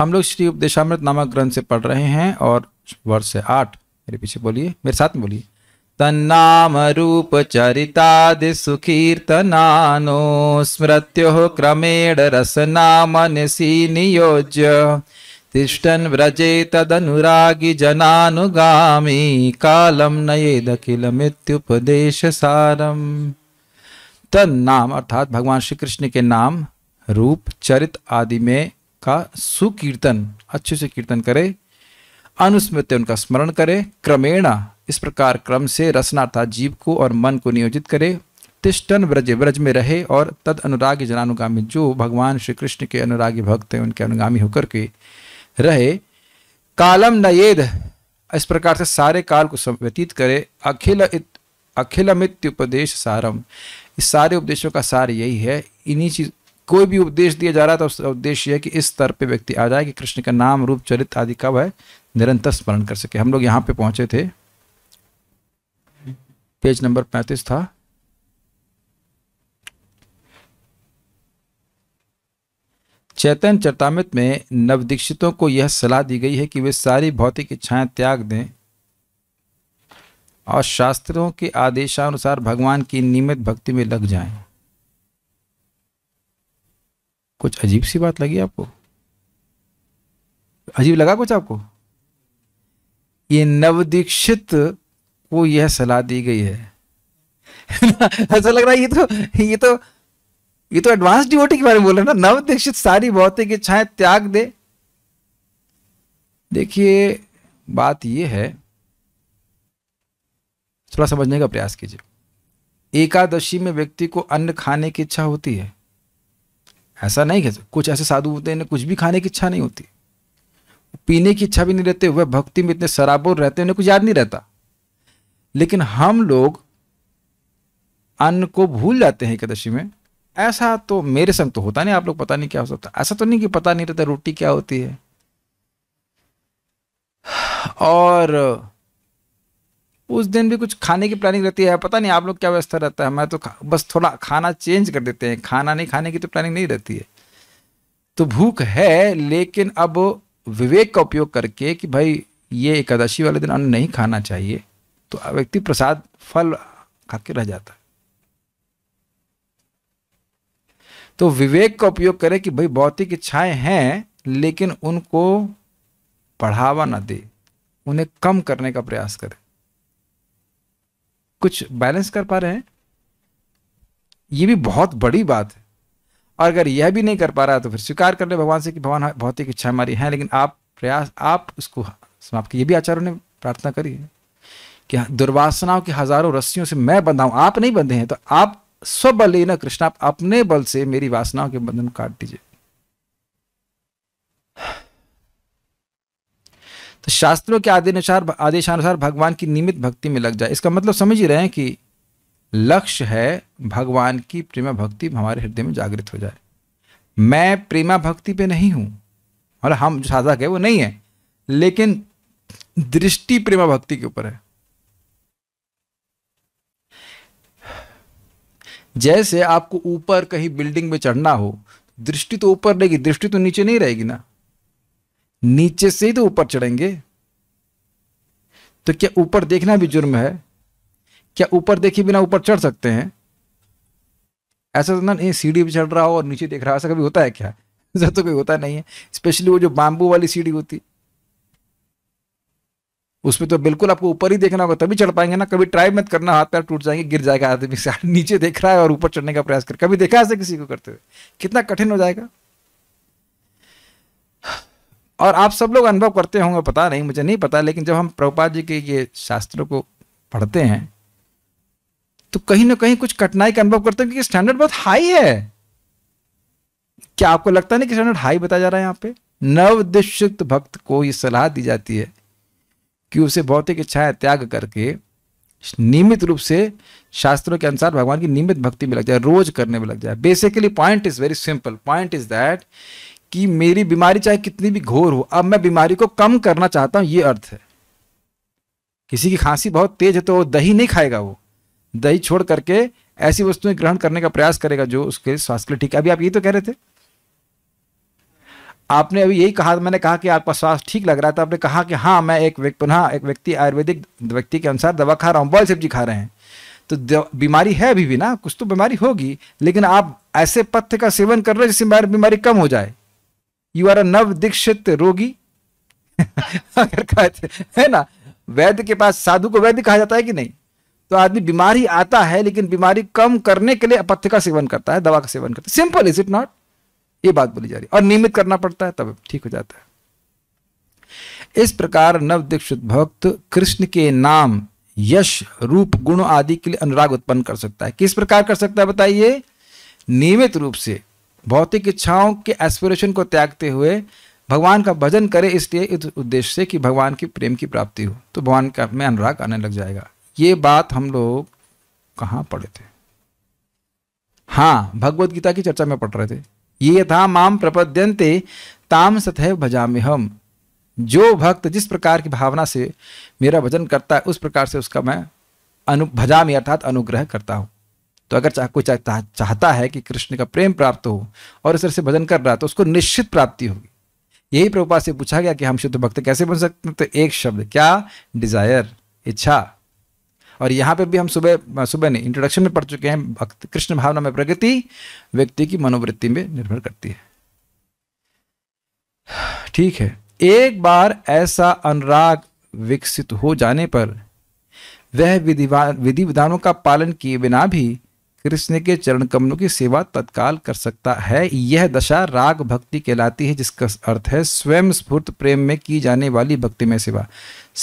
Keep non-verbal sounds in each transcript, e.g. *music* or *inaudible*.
हम लोग श्री उपदेशामृत नामक ग्रंथ से पढ़ रहे हैं और वर्ष आठ मेरे पीछे बोलिए मेरे साथ में बोलिए तन्नाम रूप चरितादि सुकीर्तनानो स्मृत्यो क्रमेण रसनाम मनसी नियोज्य तिष्ठन् व्रजे तदनुरागी जनानुगामी कालम नये दखिल मृत्युपदेश सारम तन नाम अर्थात भगवान श्री कृष्ण के नाम रूप चरित आदि में का सुकीर्तन अच्छे से कीर्तन करे अनुस्मृत्य उनका स्मरण करे क्रमेणा इस प्रकार क्रम से रसना जीव को और मन को नियोजित करे तिष्ठन व्रज व्रज में रहे और तद अनुरागी जनानुगामी जो भगवान श्री कृष्ण के अनुरागी भक्त हैं उनके अनुगामी होकर के रहे कालम नयेद इस प्रकार से सारे काल को व्यतीत करे अखिल अखिलमित उपदेश सारम इस सारे उपदेशों का सार यही है इन्हीं चीज कोई भी उपदेश दिया जा रहा था उसका उद्देश्य है कि इस स्तर पे व्यक्ति आ जाए कि कृष्ण का नाम रूप चरित्र आदि कब है निरंतर स्मरण कर सके हम लोग यहाँ पे पहुंचे थे पेज नंबर पैंतीस था चैतन्य चरतामित में नवदीक्षितों को यह सलाह दी गई है कि वे सारी भौतिक इच्छाएं त्याग दें और शास्त्रों के आदेशानुसार भगवान की नियमित भक्ति में लग जाएं। कुछ अजीब सी बात लगी आपको अजीब लगा कुछ आपको ये नवदीक्षित को यह सलाह दी गई है *laughs* ऐसा लग रहा है ये तो ये तो ये तो एडवांस डिवोटी के बारे में बोल रहे ना नव दीक्षित सारी भौतिक इच्छाएं त्याग दे देखिए बात यह है थोड़ा समझने का प्रयास कीजिए एकादशी में व्यक्ति को अन्न खाने की इच्छा होती है ऐसा नहीं कह कुछ ऐसे साधु होते हैं कुछ भी खाने की इच्छा नहीं होती पीने की इच्छा भी नहीं रहती वह भक्ति में इतने शराबोर रहते उन्हें कुछ याद नहीं रहता लेकिन हम लोग अन्न को भूल जाते हैं एकादशी में ऐसा तो मेरे संग तो होता नहीं आप लोग पता नहीं क्या हो सकता ऐसा तो नहीं कि पता नहीं रहता रोटी क्या होती है और उस दिन भी कुछ खाने की प्लानिंग रहती है पता नहीं आप लोग क्या व्यवस्था रहता है मैं तो बस थोड़ा खाना चेंज कर देते हैं खाना नहीं खाने की तो प्लानिंग नहीं रहती है तो भूख है लेकिन अब विवेक का उपयोग करके कि भाई ये एकादशी वाले दिन अन्न नहीं खाना चाहिए तो व्यक्ति प्रसाद फल खा के रह जाता है तो विवेक का उपयोग करें कि भाई भौतिक इच्छाएं हैं लेकिन उनको बढ़ावा ना दे उन्हें कम करने का प्रयास करें कुछ बैलेंस कर पा रहे हैं ये भी बहुत बड़ी बात है और अगर यह भी नहीं कर पा रहा तो फिर स्वीकार कर ले भगवान से कि भगवान भौतिक हाँ, इच्छा हमारी है लेकिन आप प्रयास आप उसको समाप्त ये भी आचार्यों ने प्रार्थना करी है कि हाँ, दुर्वासनाओं की हजारों रस्सियों से मैं बंधाऊं आप नहीं बंधे हैं तो आप स्वबल ना कृष्ण आप अपने बल से मेरी वासनाओं के बंधन काट दीजिए तो शास्त्रों के आदेशानुसार आदेशानुसार भगवान की नियमित भक्ति में लग जाए इसका मतलब समझ ही रहे हैं कि लक्ष्य है भगवान की प्रेमा भक्ति हमारे हृदय में जागृत हो जाए मैं प्रेमा भक्ति पे नहीं हूँ और हम जो साधक है वो नहीं है लेकिन दृष्टि प्रेमा भक्ति के ऊपर है जैसे आपको ऊपर कहीं बिल्डिंग में चढ़ना हो दृष्टि तो ऊपर रहेगी दृष्टि तो नीचे नहीं रहेगी ना नीचे से ही तो ऊपर चढ़ेंगे तो क्या ऊपर देखना भी जुर्म है क्या ऊपर देखे बिना ऊपर चढ़ सकते हैं ऐसा तो ना सीढ़ी भी चढ़ रहा हो और नीचे देख रहा हो ऐसा कभी होता है क्या *laughs* ऐसा तो कोई होता नहीं है स्पेशली वो जो बाम्बू वाली सीढ़ी होती उसमें तो बिल्कुल आपको ऊपर ही देखना होगा तभी चढ़ पाएंगे ना कभी ट्राई मत करना हाथ पैर टूट जाएंगे गिर जाएगा आदमी से *laughs* नीचे देख रहा है और ऊपर चढ़ने का प्रयास कर कभी देखा ऐसे किसी को करते हुए कितना कठिन हो जाएगा और आप सब लोग अनुभव करते होंगे पता नहीं मुझे नहीं पता लेकिन जब हम प्रभुपाद जी के ये शास्त्रों को पढ़ते हैं तो कहीं ना कहीं कुछ कठिनाई का अनुभव करते हैं क्योंकि स्टैंडर्ड बहुत हाई है क्या आपको लगता नहीं कि स्टैंडर्ड हाई बताया जा रहा है यहाँ पे नवदिशुक्त भक्त को ये सलाह दी जाती है कि उसे भौतिक इच्छाएं त्याग करके नियमित रूप से शास्त्रों के अनुसार भगवान की नियमित भक्ति में लग जाए रोज करने में लग जाए basically point is very simple point is that कि मेरी बीमारी चाहे कितनी भी घोर हो अब मैं बीमारी को कम करना चाहता हूं ये अर्थ है किसी की खांसी बहुत तेज है तो वो दही नहीं खाएगा वो दही छोड़ करके ऐसी वस्तुएं ग्रहण करने का प्रयास करेगा जो उसके स्वास्थ्य के लिए ठीक है अभी आप ये तो कह रहे थे आपने अभी यही कहा मैंने कहा कि आपका स्वास्थ्य ठीक लग रहा था आपने कहा कि हाँ मैं एक व्यक्ति पुनः एक व्यक्ति आयुर्वेदिक व्यक्ति के अनुसार दवा खा रहा हूँ बॉयल सब्जी खा रहे हैं तो बीमारी है अभी भी ना कुछ तो बीमारी होगी लेकिन आप ऐसे पथ्य का सेवन कर रहे हो जिससे बीमारी कम हो जाए यू आर अ नव दीक्षित रोगी अगर कहते है ना वैद्य के पास साधु को वैद्य कहा जाता है कि नहीं तो आदमी बीमारी आता है लेकिन बीमारी कम करने के लिए अपथ्य का सेवन करता है दवा का सेवन करता है सिंपल इज इट नॉट ये बात बोली जा रही है और नियमित करना पड़ता है तब ठीक हो जाता है इस प्रकार नव दीक्षित भक्त कृष्ण के नाम यश रूप गुण आदि के लिए अनुराग उत्पन्न कर सकता है किस प्रकार कर सकता है बताइए नियमित रूप से भौतिक इच्छाओं के एस्पिरेशन को त्यागते हुए भगवान का भजन करे इसलिए इस उद्देश्य से कि भगवान की प्रेम की प्राप्ति हो तो भगवान का में अनुराग आने लग जाएगा ये बात हम लोग कहाँ पढ़े थे हाँ भगवत गीता की चर्चा में पढ़ रहे थे ये यथा माम प्रपद्यंते ताम सतह भजामे हम जो भक्त जिस प्रकार की भावना से मेरा भजन करता है उस प्रकार से उसका मैं अनु भजामी अर्थात अनुग्रह करता हूँ तो अगर चाह, कोई चाह, चाहता है कि कृष्ण का प्रेम प्राप्त हो और इस तरह से भजन कर रहा है तो उसको निश्चित प्राप्ति होगी यही प्रभुपा से पूछा गया कि हम शुद्ध भक्त कैसे बन सकते हैं तो एक शब्द क्या डिजायर इच्छा और यहाँ पे भी हम सुबह सुबह नहीं इंट्रोडक्शन में पढ़ चुके हैं भक्त कृष्ण भावना में प्रगति व्यक्ति की मनोवृत्ति में निर्भर करती है ठीक है एक बार ऐसा अनुराग विकसित हो जाने पर वह विधि विधि विधानों का पालन किए बिना भी कृष्ण के चरण कमलों की सेवा तत्काल कर सकता है यह दशा राग भक्ति कहलाती है जिसका अर्थ है स्वयं स्फूर्त प्रेम में की जाने वाली भक्तिमय सेवा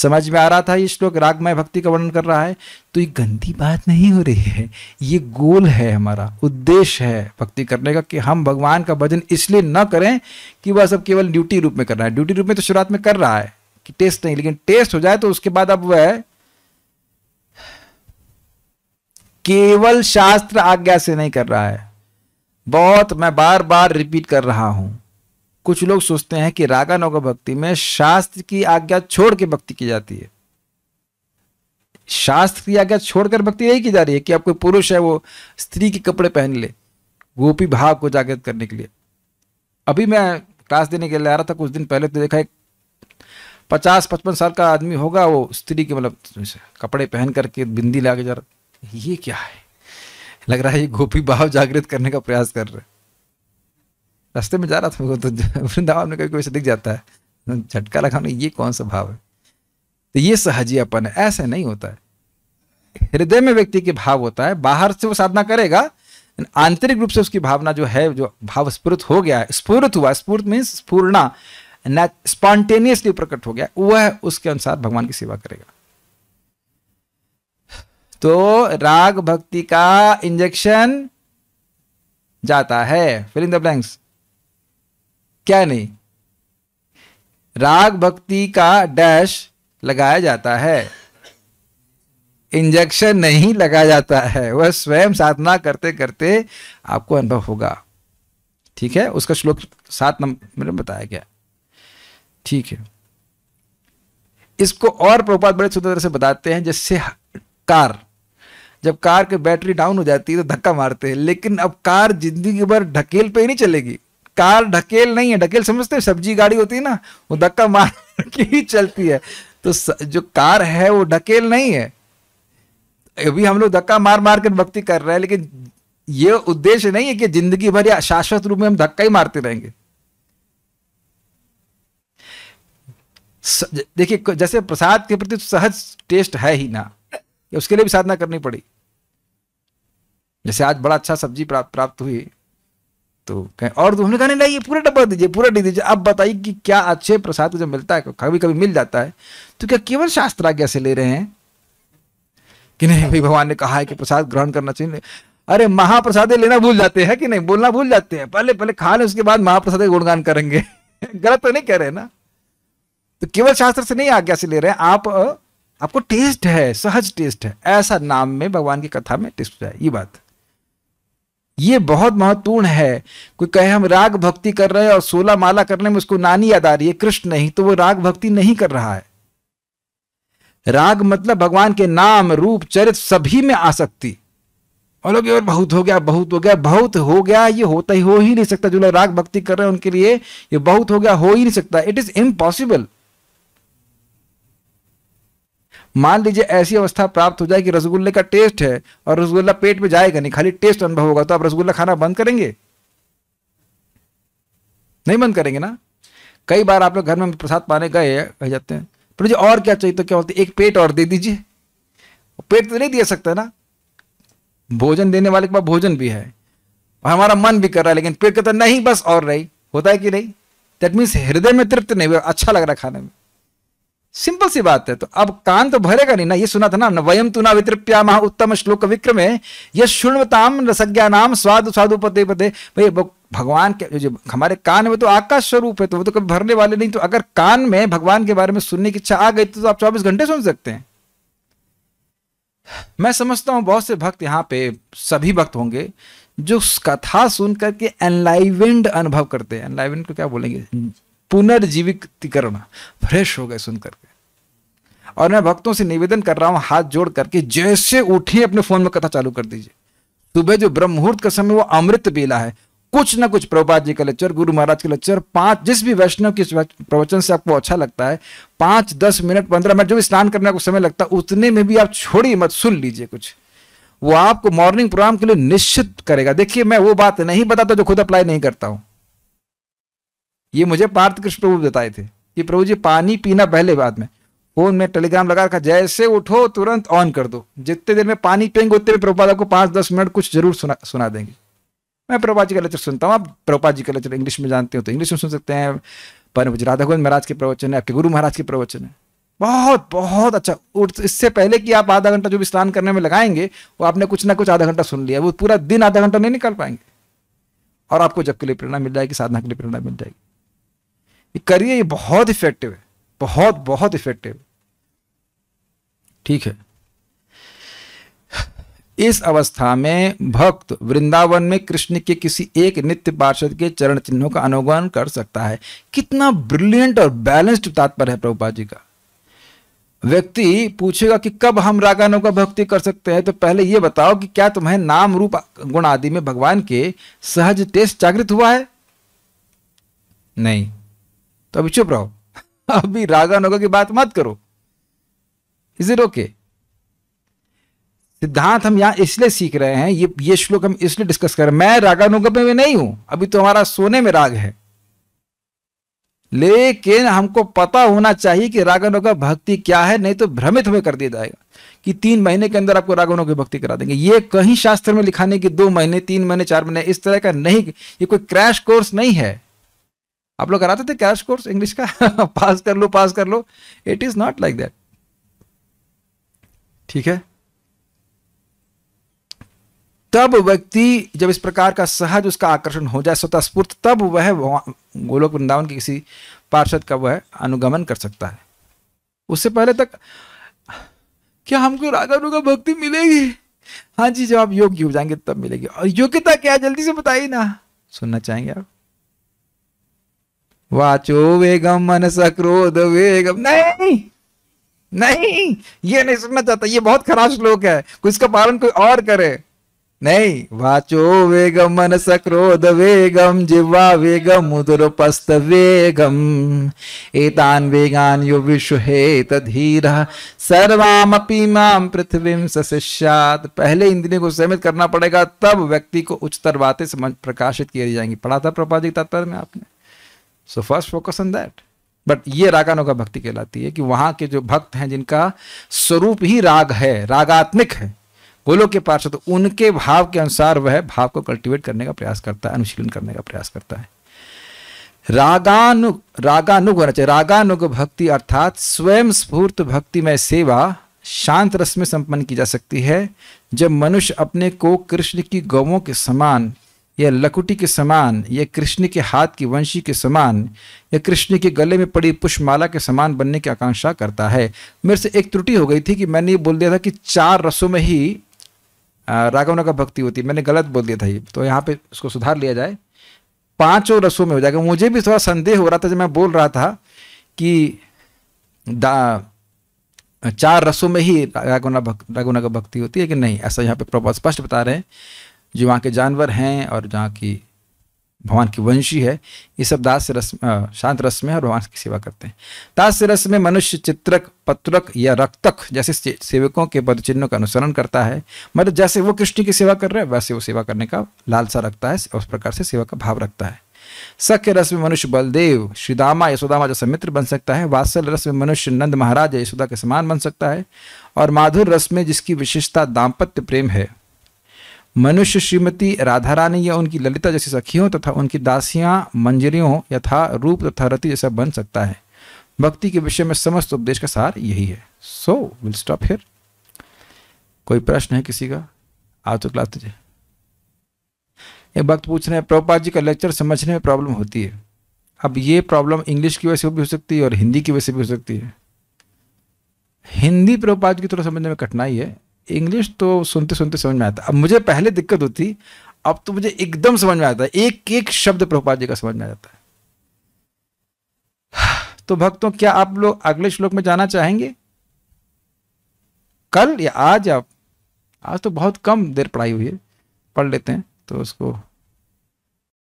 समझ में आ रहा था ये श्लोक रागमय भक्ति का वर्णन कर रहा है तो ये गंदी बात नहीं हो रही है ये गोल है हमारा उद्देश्य है भक्ति करने का कि हम भगवान का भजन इसलिए न करें कि वह सब केवल ड्यूटी रूप में कर रहा है ड्यूटी रूप में तो शुरुआत में कर रहा है कि टेस्ट नहीं लेकिन टेस्ट हो जाए तो उसके बाद अब वह केवल शास्त्र आज्ञा से नहीं कर रहा है बहुत मैं बार बार रिपीट कर रहा हूं कुछ लोग सोचते हैं कि रागा नौका भक्ति में शास्त्र की आज्ञा छोड़ के भक्ति की जाती है शास्त्र की आज्ञा छोड़कर भक्ति यही की जा रही है कि आपको पुरुष है वो स्त्री के कपड़े पहन ले गोपी भाव को जागृत करने के लिए अभी मैं क्लास देने के लिए आ रहा था कुछ दिन पहले तो देखा एक पचास पचपन साल का आदमी होगा वो स्त्री के मतलब कपड़े पहन करके बिंदी लागे जा रहा ये क्या है लग रहा है ये गोपी भाव जागृत करने का प्रयास कर रहे रास्ते में जा रहा था तो वृंदावन में कभी कोई दिख जाता है झटका लगाना ये कौन सा भाव है तो ये अपन है ऐसे नहीं होता है हृदय में व्यक्ति के भाव होता है बाहर से वो साधना करेगा आंतरिक रूप से उसकी भावना जो है जो भाव स्फूर्त हो गया है स्फूर्त हुआ स्फूर्त मीन्स स्पूर्णा स्पॉन्टेनियसली प्रकट हो गया वह उसके अनुसार भगवान की सेवा करेगा तो राग भक्ति का इंजेक्शन जाता है फिर इन द ब्लैंक्स क्या नहीं राग भक्ति का डैश लगाया जाता है इंजेक्शन नहीं लगाया जाता है वह स्वयं साधना करते करते आपको अनुभव होगा ठीक है उसका श्लोक सात नंबर में बताया गया ठीक है इसको और प्रोपात बड़े सुंदर से बताते हैं जैसे कार जब कार की बैटरी डाउन हो जाती है तो धक्का मारते हैं लेकिन अब कार जिंदगी भर ढकेल पे ही नहीं चलेगी कार ढकेल नहीं है ढकेल समझते सब्जी गाड़ी होती है ना वो धक्का मार *laughs* के ही चलती है तो जो कार है वो ढकेल नहीं है अभी हम लोग धक्का मार मार कर भक्ति कर रहे हैं लेकिन ये उद्देश्य नहीं है कि जिंदगी भर या शाश्वत रूप में हम धक्का ही मारते रहेंगे देखिए जैसे प्रसाद के प्रति तो सहज टेस्ट है ही ना या उसके लिए भी साधना करनी पड़ी जैसे आज बड़ा अच्छा सब्जी प्राप्त प्राप्त हुई तो कहें और तो हमने कहा नहीं ये पूरा डब्बा दीजिए पूरा डी दीजिए अब बताइए कि क्या अच्छे प्रसाद को जब मिलता है कभी कभी मिल जाता है तो क्या केवल शास्त्र आज्ञा से ले रहे हैं कि नहीं भाई भगवान ने कहा है कि प्रसाद ग्रहण करना चाहिए अरे महाप्रसादे लेना भूल जाते हैं कि नहीं बोलना भूल जाते हैं पहले पहले खा लें उसके बाद महाप्रसाद गुणगान करेंगे *laughs* गलत तो नहीं कह रहे ना तो केवल शास्त्र से नहीं आज्ञा से ले रहे हैं आप आपको टेस्ट है सहज टेस्ट है ऐसा नाम में भगवान की कथा में टेस्ट जाए ये बात ये बहुत महत्वपूर्ण है कोई कहे हम राग भक्ति कर रहे हैं और सोलह माला करने में उसको नानी याद आ रही है कृष्ण नहीं तो वो राग भक्ति नहीं कर रहा है राग मतलब भगवान के नाम रूप चरित्र सभी में आ सकती और लोग और बहुत हो गया बहुत हो गया बहुत हो गया ये होता ही हो ही नहीं सकता जो लोग राग भक्ति कर रहे हैं उनके लिए ये बहुत हो गया हो ही नहीं सकता इट इज इम्पॉसिबल मान लीजिए ऐसी अवस्था प्राप्त हो जाए कि रसगुल्ले का टेस्ट है और रसगुल्ला पेट में जाएगा नहीं खाली टेस्ट अनुभव होगा तो आप रसगुल्ला खाना बंद करेंगे नहीं बंद करेंगे ना कई बार आप लोग घर में प्रसाद पाने गए कह जाते हैं पर तो मुझे और क्या चाहिए तो क्या बोलते एक पेट और दे दीजिए पेट तो नहीं दे सकता ना भोजन देने वाले के पास भोजन भी है और हमारा मन भी कर रहा है लेकिन पेट कहता नहीं बस और रही होता है कि नहीं दैट मीन्स हृदय में तृप्त नहीं हुआ अच्छा लग रहा है खाने में सिंपल सी बात है तो अब कान तो भरेगा नहीं ना ये सुना था ना वयम तुना महा उत्तम श्लोक विक्रमे ये शुण्वताम रसज्ञा नाम स्वादु स्वादु पते पते भाई भगवान के जो हमारे कान में तो आकाश स्वरूप है तो वो तो कभी भरने वाले नहीं तो अगर कान में भगवान के बारे में सुनने की इच्छा आ गई तो, तो आप चौबीस घंटे सुन सकते हैं मैं समझता हूं बहुत से भक्त यहाँ पे सभी भक्त होंगे जो कथा सुन करके एनलाइवेंड अनुभव करते हैं एनलाइवेंड को क्या बोलेंगे पुनर्जीवितीकरण फ्रेश हो गए सुनकर के और मैं भक्तों से निवेदन कर रहा हूं हाथ जोड़ करके जैसे उठिए अपने फोन में कथा चालू कर दीजिए सुबह जो ब्रह्म मुहूर्त का समय वो अमृत बेला है कुछ ना कुछ प्रभुपाद जी का लेक्चर गुरु महाराज का लेक्चर पांच जिस भी वैष्णव के प्रवचन से आपको अच्छा लगता है पांच दस मिनट पंद्रह मिनट जो भी स्नान करने को समय लगता है उतने में भी आप छोड़िए मत सुन लीजिए कुछ वो आपको मॉर्निंग प्रोग्राम के लिए निश्चित करेगा देखिए मैं वो बात नहीं बताता जो खुद अप्लाई नहीं करता हूँ ये मुझे पार्थ कृष्ण प्रभु बताए थे कि प्रभु जी पानी पीना पहले बाद में फोन में टेलीग्राम लगा रखा जैसे उठो तुरंत ऑन कर दो जितने देर में पानी पियेंगे उतने में प्रभुपाद आपको पांच दस मिनट कुछ जरूर सुना सुना देंगे मैं प्रभुपाद जी का लेक्चर सुनता हूँ आप प्रभुपाद जी का लेक्चर इंग्लिश में जानते हो तो इंग्लिश में सुन सकते हैं पर मुझे राधा गोविंद महाराज के प्रवचन है आपके गुरु महाराज के प्रवचन है बहुत बहुत अच्छा उठ इससे पहले कि आप आधा घंटा जो भी स्नान करने में लगाएंगे वो आपने कुछ ना कुछ आधा घंटा सुन लिया वो पूरा दिन आधा घंटा नहीं निकल पाएंगे और आपको जब के लिए प्रेरणा मिल जाएगी साधना के लिए प्रेरणा मिल जाएगी ये करिए ये बहुत इफेक्टिव है बहुत बहुत इफेक्टिव ठीक है इस अवस्था में भक्त वृंदावन में कृष्ण के किसी एक नित्य पार्षद के चरण चिन्हों का अनुगमन कर सकता है कितना ब्रिलियंट और बैलेंस्ड तात्पर्य है प्रभुपा जी का व्यक्ति पूछेगा कि कब हम रागानों का भक्ति कर सकते हैं तो पहले यह बताओ कि क्या तुम्हें नाम रूप गुण आदि में भगवान के सहज टेस्ट जागृत हुआ है नहीं तो अभी चुप रहो *laughs* अभी रागा नगो की बात मत करो इज इट ओके सिद्धांत हम यहां इसलिए सीख रहे हैं ये ये श्लोक हम इसलिए डिस्कस कर रहे हैं मैं रागानुगम में नहीं हूं अभी तो हमारा सोने में राग है लेकिन हमको पता होना चाहिए कि रागानुगम भक्ति क्या है नहीं तो भ्रमित हमें कर दिया जाएगा कि तीन महीने के अंदर आपको रागवनों की भक्ति करा देंगे ये कहीं शास्त्र में लिखाने की दो महीने तीन महीने चार महीने इस तरह का नहीं ये कोई क्रैश कोर्स नहीं है आप लोग कराते थे कैश कोर्स इंग्लिश का पास *laughs* कर लो पास कर लो it is not like that ठीक है तब व्यक्ति जब इस प्रकार का सहज उसका आकर्षण हो जाए स्वतः स्फूर्त तब वह गोलोक वृंदावन के किसी पार्षद का वह अनुगमन कर सकता है उससे पहले तक क्या हमको राजा का भक्ति मिलेगी हाँ जी जब आप योग्य हो जाएंगे तब मिलेगी और योग्यता क्या जल्दी से बताइए ना सुनना चाहेंगे आप वाचो वेगम मन सक्रोध वेगम नहीं नहीं ये नहीं सुनना चाहता ये बहुत खराब श्लोक है कोई इसका पालन कोई और करे नहीं वाचो वेगम मन क्रोध वेगम जिवा वेगम मुदुरपस्त वेगम एतान वेगान यो विश्व हेत धीर सर्वामपी माम पृथ्वीम सशिष्यात पहले इंद्रियों को सहमित करना पड़ेगा तब व्यक्ति को उच्चतर बातें समझ प्रकाशित की जाएंगी पढ़ा था प्रभाजी तत्पर में आपने so first focus on that but ये रागानुगा भक्ति कहलाती है कि वहां के जो भक्त हैं जिनका स्वरूप ही राग है रागात्मिक है गोलों के पार्षद तो उनके भाव के अनुसार वह भाव को कल्टिवेट करने का प्रयास करता है अनुशीलन करने का प्रयास करता है रागानुग रागानुग होना चाहिए रागानुग भक्ति अर्थात स्वयं स्फूर्त भक्ति में सेवा शांत रस में संपन्न की जा सकती है जब मनुष्य अपने को कृष्ण की गवों के समान यह लकुटी के समान यह कृष्ण के हाथ की वंशी के समान यह कृष्ण के गले में पड़ी पुष्पमाला के समान बनने की आकांक्षा करता है मेरे से एक त्रुटि हो गई थी कि मैंने ये बोल दिया था कि चार रसों में ही राघवना का भक्ति होती मैंने गलत बोल दिया था ये तो यहाँ पे उसको सुधार लिया जाए पांचों रसों में हो जाएगा मुझे भी थोड़ा संदेह हो रहा था जब मैं बोल रहा था कि दा चार रसों में ही रागुना भक्त रागुना का भक्ति होती है कि नहीं ऐसा यहाँ पे प्रभाव स्पष्ट बता रहे हैं जो वहाँ के जानवर हैं और जहाँ की भगवान की वंशी है ये सब दास रस शांत रस में और भगवान की सेवा करते हैं दास रस में मनुष्य चित्रक पत्रक या रक्तक जैसे सेवकों के पद चिन्हों का अनुसरण करता है मतलब जैसे वो कृष्ण की सेवा कर रहे हैं वैसे वो सेवा करने का लालसा रखता है उस प्रकार से सेवा का भाव रखता है सख्य रस में मनुष्य बलदेव श्रीदामा यशोदामा जैसा मित्र बन सकता है वात्सल रस में मनुष्य नंद महाराज यशोदा के समान बन सकता है और माधुर रस में जिसकी विशेषता दाम्पत्य प्रेम है मनुष्य श्रीमती राधा रानी या उनकी ललिता जैसी सखियों तथा उनकी दासियां मंजरियों यथा रूप तथा रति जैसा बन सकता है भक्ति के विषय में समस्त उपदेश का सार यही है सो विल स्टॉप हियर कोई प्रश्न है किसी का आज तो क्लास तुझे एक भक्त पूछ रहे हैं प्रभुपाद जी का लेक्चर समझने में प्रॉब्लम होती है अब ये प्रॉब्लम इंग्लिश की वजह से भी हो सकती है और हिंदी की वजह से भी हो सकती है हिंदी प्रभुपाद की थोड़ा समझने में कठिनाई है इंग्लिश तो सुनते सुनते समझ में आता अब मुझे पहले दिक्कत होती अब तो मुझे एकदम समझ में आता है एक एक शब्द प्रभुपाद जी का समझ में आ जाता है तो भक्तों क्या आप लोग अगले श्लोक में जाना चाहेंगे कल या आज आप आज तो बहुत कम देर पढ़ाई हुई है पढ़ लेते हैं तो उसको